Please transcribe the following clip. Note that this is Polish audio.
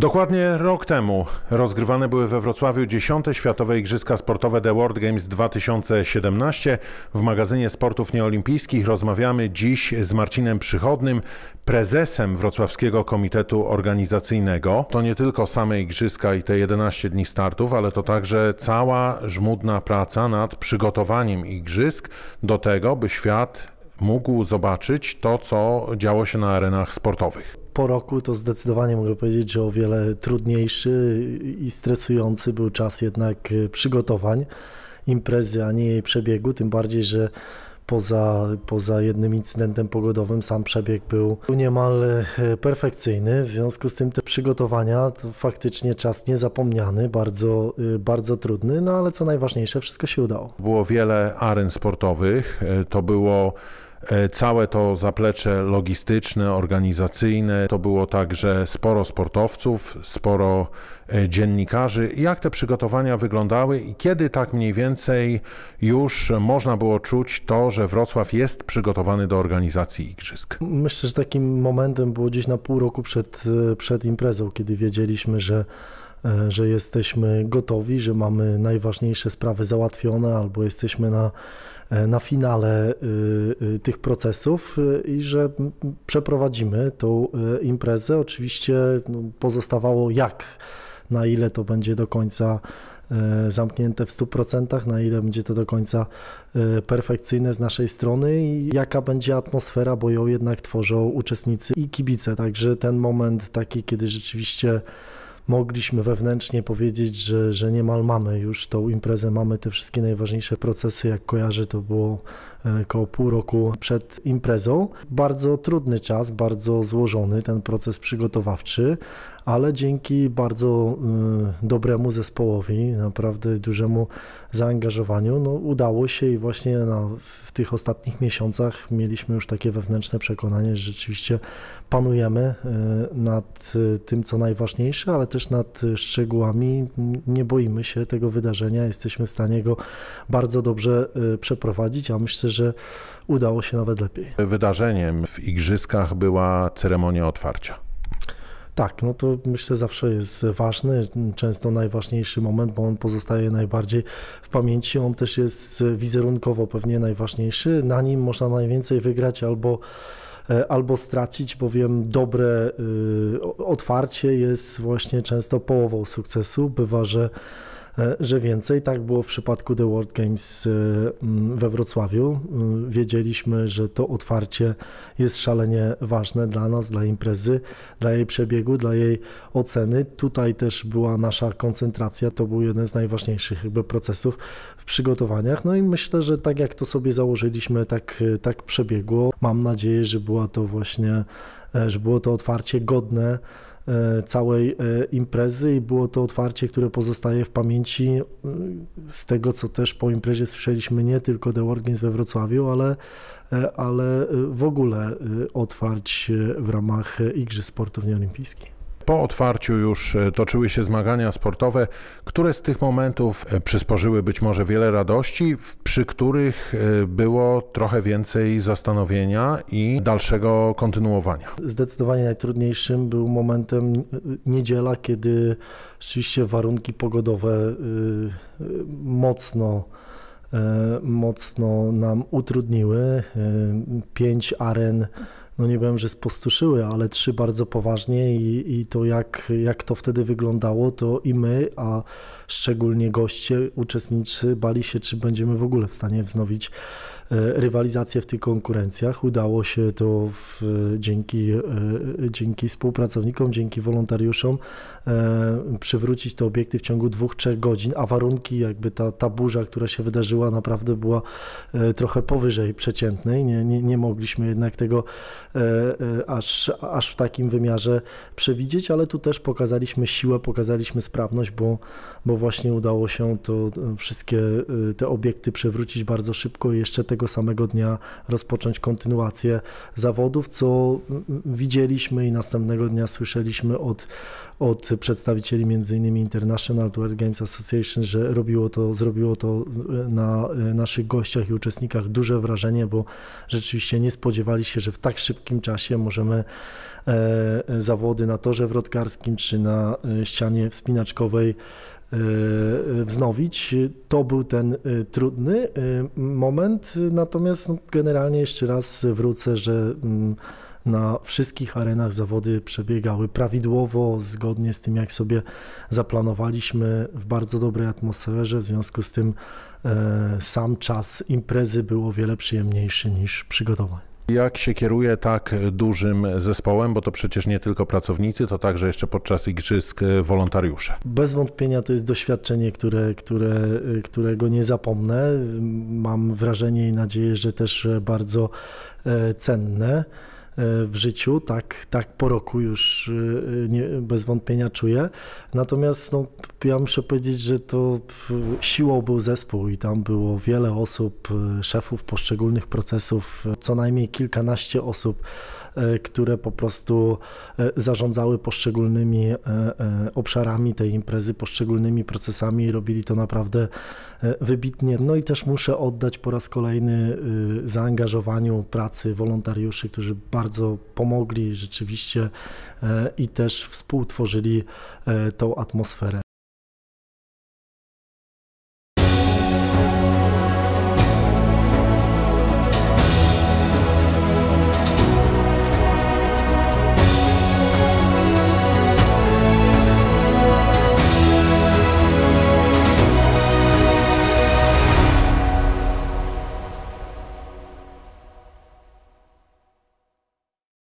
Dokładnie rok temu rozgrywane były we Wrocławiu 10. Światowe Igrzyska Sportowe The World Games 2017. W magazynie sportów nieolimpijskich rozmawiamy dziś z Marcinem Przychodnym, prezesem Wrocławskiego Komitetu Organizacyjnego. To nie tylko same igrzyska i te 11 dni startów, ale to także cała żmudna praca nad przygotowaniem igrzysk do tego, by świat mógł zobaczyć to, co działo się na arenach sportowych po roku to zdecydowanie mogę powiedzieć, że o wiele trudniejszy i stresujący był czas jednak e, przygotowań imprezy, a nie jej przebiegu, tym bardziej, że poza, poza jednym incydentem pogodowym sam przebieg był niemal e, perfekcyjny, w związku z tym te przygotowania to faktycznie czas niezapomniany, bardzo, e, bardzo trudny, no ale co najważniejsze, wszystko się udało. Było wiele aren sportowych, to było E, całe to zaplecze logistyczne, organizacyjne, to było także sporo sportowców, sporo e, dziennikarzy. Jak te przygotowania wyglądały i kiedy tak mniej więcej już można było czuć to, że Wrocław jest przygotowany do organizacji igrzysk? Myślę, że takim momentem było gdzieś na pół roku przed, e, przed imprezą, kiedy wiedzieliśmy, że E, że jesteśmy gotowi, że mamy najważniejsze sprawy załatwione albo jesteśmy na, e, na finale e, tych procesów i że przeprowadzimy tą imprezę. Oczywiście no, pozostawało jak, na ile to będzie do końca zamknięte w 100%, na ile będzie to do końca perfekcyjne z naszej strony i jaka będzie atmosfera, bo ją jednak tworzą uczestnicy i kibice. Także ten moment taki, kiedy rzeczywiście mogliśmy wewnętrznie powiedzieć, że, że niemal mamy już tą imprezę, mamy te wszystkie najważniejsze procesy, jak kojarzę, to było e, około pół roku przed imprezą. Bardzo trudny czas, bardzo złożony ten proces przygotowawczy, ale dzięki bardzo y, dobremu zespołowi, naprawdę dużemu zaangażowaniu, no, udało się i właśnie na, w tych ostatnich miesiącach mieliśmy już takie wewnętrzne przekonanie, że rzeczywiście panujemy y, nad y, tym, co najważniejsze, ale też nad szczegółami. Nie boimy się tego wydarzenia, jesteśmy w stanie go bardzo dobrze przeprowadzić, a myślę, że udało się nawet lepiej. Wydarzeniem w igrzyskach była ceremonia otwarcia. Tak, no to myślę zawsze jest ważny, często najważniejszy moment, bo on pozostaje najbardziej w pamięci. On też jest wizerunkowo pewnie najważniejszy. Na nim można najwięcej wygrać albo e, albo stracić, bowiem dobre y, otwarcie jest właśnie często połową sukcesu. Bywa, że E, że więcej. Tak było w przypadku The World Games e, we Wrocławiu. E, wiedzieliśmy, że to otwarcie jest szalenie ważne dla nas, dla imprezy, dla jej przebiegu, dla jej oceny. Tutaj też była nasza koncentracja, to był jeden z najważniejszych jakby procesów w przygotowaniach. No i myślę, że tak jak to sobie założyliśmy, tak, tak przebiegło. Mam nadzieję, że była to właśnie, że było to otwarcie godne E, całej e, imprezy i było to otwarcie, które pozostaje w pamięci e, z tego, co też po imprezie słyszeliśmy, nie tylko The Wargames we Wrocławiu, ale, ale w ogóle otwarć w ramach Igrzysk Sportów Nieolimpijskich. Po otwarciu już e, toczyły się zmagania sportowe, które z tych momentów e, przysporzyły być może wiele radości, przy których e, było trochę więcej zastanowienia i dalszego kontynuowania. Zdecydowanie najtrudniejszym był momentem niedziela, kiedy rzeczywiście warunki pogodowe mocno mocno nam utrudniły. Pięć aren no nie wiem, że spostuszyły, ale trzy bardzo poważnie i, i to jak, jak to wtedy wyglądało, to i my, a szczególnie goście, uczestnicy bali się, czy będziemy w ogóle w stanie wznowić E, rywalizację w tych konkurencjach. Udało się to w, dzięki, e, dzięki współpracownikom, dzięki wolontariuszom e, przywrócić te obiekty w ciągu dwóch, trzech godzin, a warunki, jakby ta, ta burza, która się wydarzyła, naprawdę była trochę powyżej przeciętnej. Nie, nie, nie mogliśmy jednak tego aż, aż w takim wymiarze przewidzieć, ale tu też pokazaliśmy siłę, pokazaliśmy sprawność, bo, bo właśnie udało się to wszystkie te obiekty przywrócić bardzo szybko i jeszcze tego tego samego dnia rozpocząć kontynuację zawodów, co widzieliśmy i następnego dnia słyszeliśmy od, od przedstawicieli m.in. International World Games Association, że robiło to, zrobiło to na naszych gościach i uczestnikach duże wrażenie, bo rzeczywiście nie spodziewali się, że w tak szybkim czasie możemy e, zawody na torze wrotkarskim czy na e, ścianie wspinaczkowej E, wznowić. To był ten e, trudny e, moment, natomiast no, generalnie jeszcze raz wrócę, że mm, na wszystkich arenach zawody przebiegały prawidłowo, zgodnie z tym, jak sobie zaplanowaliśmy, w bardzo dobrej atmosferze. W związku z tym sam czas imprezy był o wiele przyjemniejszy niż przygotowań. Jak się kieruje tak dużym zespołem, bo to przecież nie tylko pracownicy, to także jeszcze podczas igrzysk wolontariusze? Bez wątpienia to jest doświadczenie, które, które, którego nie zapomnę. Mam wrażenie i nadzieję, że też bardzo e, cenne e, w życiu, tak, tak po roku już e, nie, bez wątpienia czuję. Natomiast no, ja muszę powiedzieć, że to siłą był zespół i tam było wiele osób, e, szefów poszczególnych procesów, e, co najmniej kilkanaście osób, e, które po prostu zarządzały poszczególnymi obszarami tej imprezy, poszczególnymi procesami i robili to naprawdę wybitnie. No i też muszę oddać po raz kolejny zaangażowaniu pracy wolontariuszy, którzy bardzo pomogli rzeczywiście i też współtworzyli tą atmosferę.